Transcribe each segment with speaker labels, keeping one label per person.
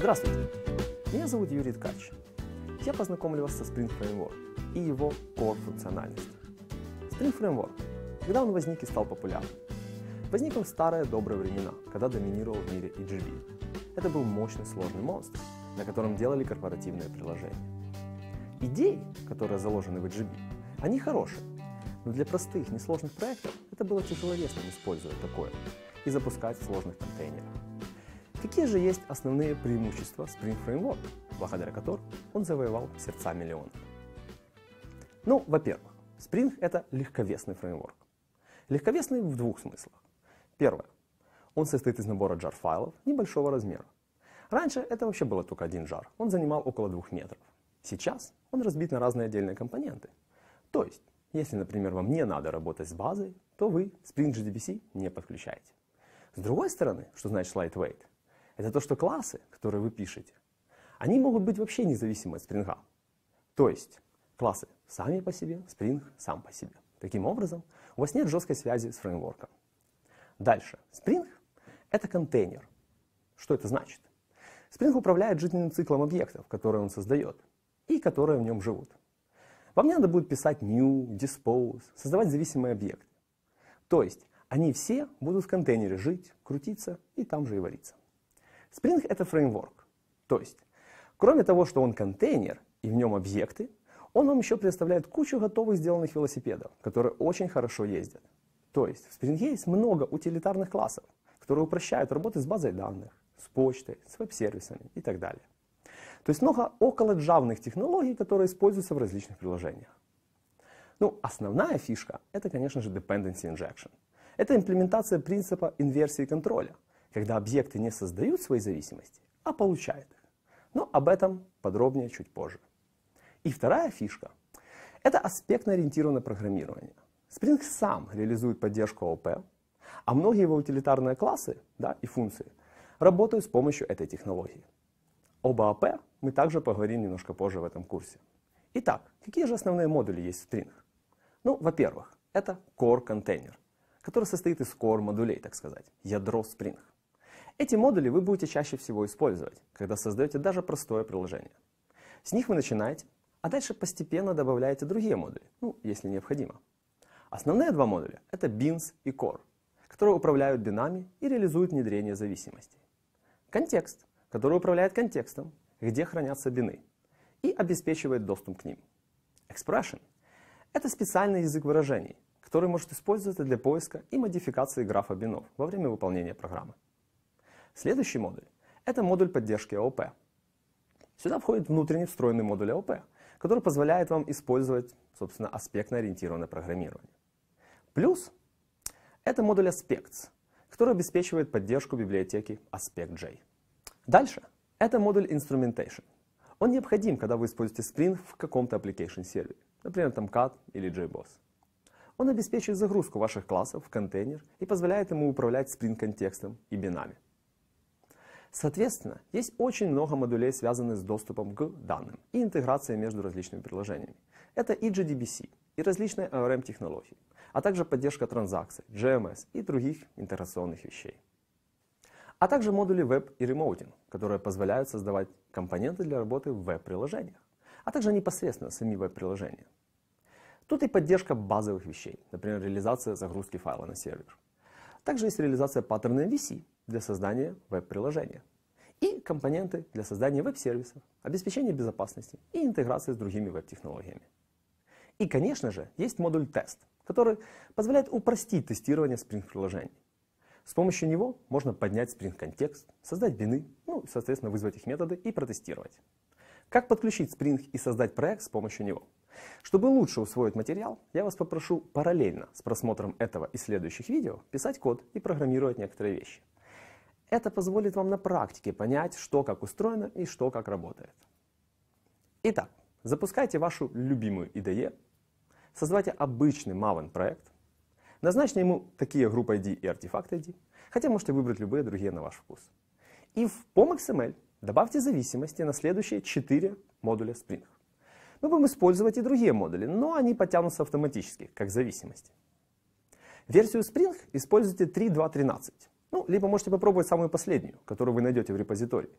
Speaker 1: Здравствуйте! Меня зовут Юрий Ткач. Я познакомлю вас со Spring Framework и его core функциональностью. Spring Framework, когда он возник и стал популярным? Возник он в старые добрые времена, когда доминировал в мире EGB. Это был мощный сложный монстр, на котором делали корпоративные приложения. Идеи, которые заложены в EGB, они хорошие, но для простых, несложных проектов это было тяжеловесно использовать такое и запускать в сложных контейнерах. Какие же есть основные преимущества Spring Framework, благодаря которым он завоевал сердца миллионов? Ну, во-первых, Spring — это легковесный фреймворк. Легковесный в двух смыслах. Первое. Он состоит из набора jar-файлов небольшого размера. Раньше это вообще было только один jar, он занимал около двух метров. Сейчас он разбит на разные отдельные компоненты. То есть, если, например, вам не надо работать с базой, то вы Spring JDBC не подключаете. С другой стороны, что значит lightweight? это то, что классы, которые вы пишете, они могут быть вообще независимы от спринга. То есть классы сами по себе, спринг сам по себе. Таким образом, у вас нет жесткой связи с фреймворком. Дальше. Spring — это контейнер. Что это значит? Spring управляет жизненным циклом объектов, которые он создает, и которые в нем живут. Вам не надо будет писать new, dispose, создавать зависимые объекты. То есть они все будут в контейнере жить, крутиться и там же и вариться. Spring — это фреймворк. То есть, кроме того, что он контейнер и в нем объекты, он вам еще предоставляет кучу готовых сделанных велосипедов, которые очень хорошо ездят. То есть в Spring есть много утилитарных классов, которые упрощают работу с базой данных, с почтой, с веб-сервисами и так далее. То есть много около джавных технологий, которые используются в различных приложениях. Ну, основная фишка — это, конечно же, dependency injection. Это имплементация принципа инверсии контроля — когда объекты не создают свои зависимости, а получают их. Но об этом подробнее чуть позже. И вторая фишка – это аспектно-ориентированное программирование. Spring сам реализует поддержку ООП, а многие его утилитарные классы да, и функции работают с помощью этой технологии. Об АП мы также поговорим немножко позже в этом курсе. Итак, какие же основные модули есть в Spring? Ну, во-первых, это core контейнер, который состоит из core модулей, так сказать, ядро Spring – эти модули вы будете чаще всего использовать, когда создаете даже простое приложение. С них вы начинаете, а дальше постепенно добавляете другие модули, ну, если необходимо. Основные два модуля – это Beans и Core, которые управляют бинами и реализуют внедрение зависимостей. Контекст, который управляет контекстом, где хранятся бины, и обеспечивает доступ к ним. Expression – это специальный язык выражений, который может использоваться для поиска и модификации графа бинов во время выполнения программы. Следующий модуль – это модуль поддержки АОП. Сюда входит внутренний встроенный модуль АОП, который позволяет вам использовать, собственно, аспектно-ориентированное программирование. Плюс – это модуль Aspects, который обеспечивает поддержку библиотеки Aspect.j. Дальше – это модуль Instrumentation. Он необходим, когда вы используете Spring в каком-то application сервере, например, там CAD или JBoss. Он обеспечивает загрузку ваших классов в контейнер и позволяет ему управлять Spring контекстом и бинами. Соответственно, есть очень много модулей, связанных с доступом к данным и интеграцией между различными приложениями. Это и GDBC, и различные ARM-технологии, а также поддержка транзакций, GMS и других интеграционных вещей. А также модули веб и ремоутинг, которые позволяют создавать компоненты для работы в веб-приложениях, а также непосредственно сами веб-приложения. Тут и поддержка базовых вещей, например, реализация загрузки файла на сервер. Также есть реализация паттерна MVC, для создания веб-приложения и компоненты для создания веб-сервисов, обеспечения безопасности и интеграции с другими веб-технологиями. И, конечно же, есть модуль тест, который позволяет упростить тестирование Spring-приложений. С помощью него можно поднять Spring-контекст, создать бины, ну и, соответственно, вызвать их методы и протестировать. Как подключить Spring и создать проект с помощью него? Чтобы лучше усвоить материал, я вас попрошу параллельно с просмотром этого и следующих видео писать код и программировать некоторые вещи. Это позволит вам на практике понять, что как устроено и что как работает. Итак, запускайте вашу любимую IDE, создавайте обычный Maven проект, назначьте ему такие группы ID и артефакты ID, хотя можете выбрать любые другие на ваш вкус. И в POM.XML добавьте зависимости на следующие 4 модуля Spring. Мы будем использовать и другие модули, но они подтянутся автоматически, как зависимости. Версию Spring используйте 3.2.13. Ну, либо можете попробовать самую последнюю, которую вы найдете в репозитории.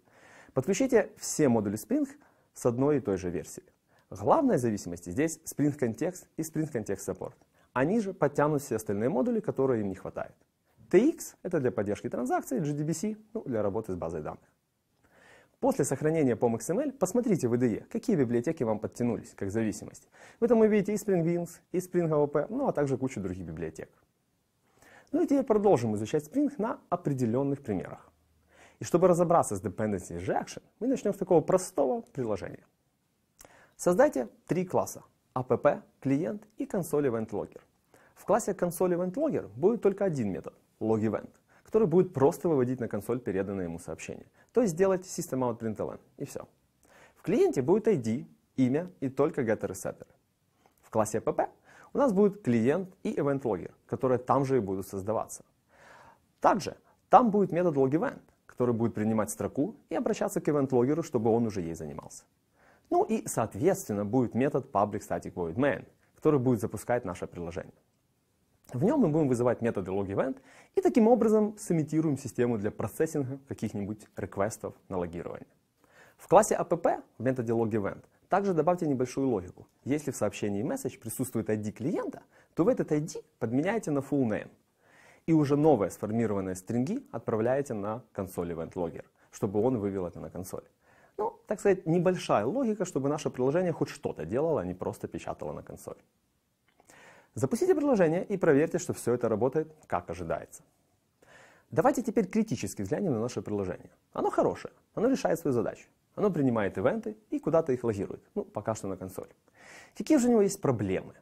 Speaker 1: Подключите все модули Spring с одной и той же версии. Главная зависимости здесь Spring Context и Spring Context Support. Они же подтянут все остальные модули, которые им не хватает. TX — это для поддержки транзакций, GDBC ну, — для работы с базой данных. После сохранения POM XML посмотрите в IDE, какие библиотеки вам подтянулись как зависимость. В этом вы видите и Spring Beans, и Spring OOP, ну а также кучу других библиотек. Ну и теперь продолжим изучать Spring на определенных примерах. И чтобы разобраться с Dependency Injection, мы начнем с такого простого приложения. Создайте три класса – app, клиент и консоль event logger. В классе консоль event logger будет только один метод – logEvent, который будет просто выводить на консоль переданное ему сообщение. То есть сделать systemoutprintln и все. В клиенте будет ID, имя и только getter и setter. В классе app у нас будет клиент и event логер, которые там же и будут создаваться. Также там будет метод logEvent, который будет принимать строку и обращаться к event логеру, чтобы он уже ей занимался. Ну и, соответственно, будет метод public static void main, который будет запускать наше приложение. В нем мы будем вызывать методы logEvent и таким образом сымитируем систему для процессинга каких-нибудь реквестов на логирование. В классе app а в методе logEvent также добавьте небольшую логику. Если в сообщении message присутствует ID клиента, то в этот ID подменяете на full name. И уже новые сформированные стринги отправляете на консоль Event Logger, чтобы он вывел это на консоль. Ну, так сказать, небольшая логика, чтобы наше приложение хоть что-то делало, а не просто печатало на консоль. Запустите приложение и проверьте, что все это работает, как ожидается. Давайте теперь критически взглянем на наше приложение. Оно хорошее, оно решает свою задачу. Оно принимает ивенты и куда-то их логирует. Ну, пока что на консоль. Какие же у него есть проблемы?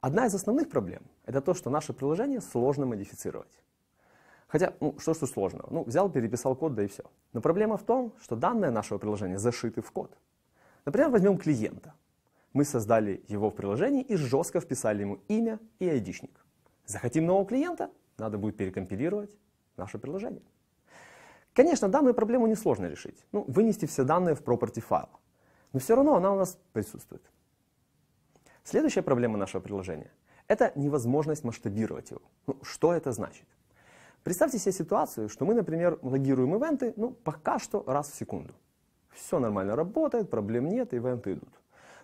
Speaker 1: Одна из основных проблем – это то, что наше приложение сложно модифицировать. Хотя, ну, что ж тут сложного? Ну, взял, переписал код, да и все. Но проблема в том, что данные нашего приложения зашиты в код. Например, возьмем клиента. Мы создали его в приложении и жестко вписали ему имя и айдишник. Захотим нового клиента, надо будет перекомпилировать наше приложение. Конечно, данную проблему несложно решить. Ну, вынести все данные в property файл, Но все равно она у нас присутствует. Следующая проблема нашего приложения – это невозможность масштабировать его. Ну, что это значит? Представьте себе ситуацию, что мы, например, логируем ивенты ну, пока что раз в секунду. Все нормально работает, проблем нет, ивенты идут.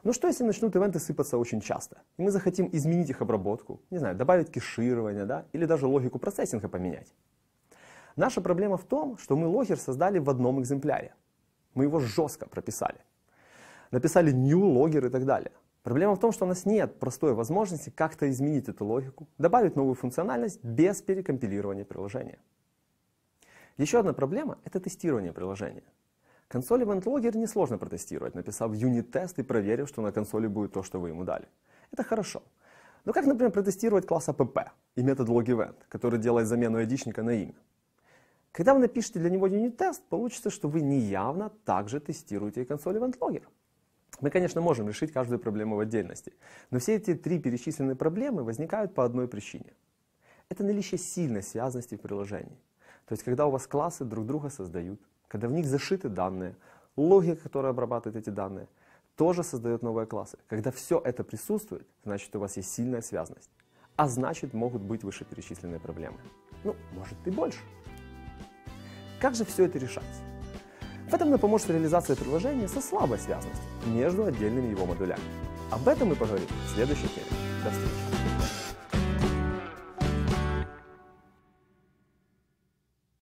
Speaker 1: Но ну, что, если начнут ивенты сыпаться очень часто? И мы захотим изменить их обработку, не знаю, добавить кеширование, да, или даже логику процессинга поменять. Наша проблема в том, что мы логер создали в одном экземпляре. Мы его жестко прописали. Написали new logger и так далее. Проблема в том, что у нас нет простой возможности как-то изменить эту логику, добавить новую функциональность без перекомпилирования приложения. Еще одна проблема — это тестирование приложения. Консоль Event Logger несложно протестировать, написав юнит-тест и проверив, что на консоли будет то, что вы ему дали. Это хорошо. Но как, например, протестировать класс app а и метод logEvent, который делает замену айдишника на имя? Когда вы напишете для него юнит-тест, получится, что вы неявно также тестируете и консоль Event Мы, конечно, можем решить каждую проблему в отдельности, но все эти три перечисленные проблемы возникают по одной причине. Это наличие сильной связности в приложении. То есть, когда у вас классы друг друга создают, когда в них зашиты данные, логика, которая обрабатывает эти данные, тоже создает новые классы. Когда все это присутствует, значит, у вас есть сильная связность. А значит, могут быть вышеперечисленные проблемы. Ну, может и больше. Как же все это решать? В этом нам поможет реализация приложения со слабой связанностью между отдельными его модулями. Об этом мы поговорим в следующей теме. До встречи!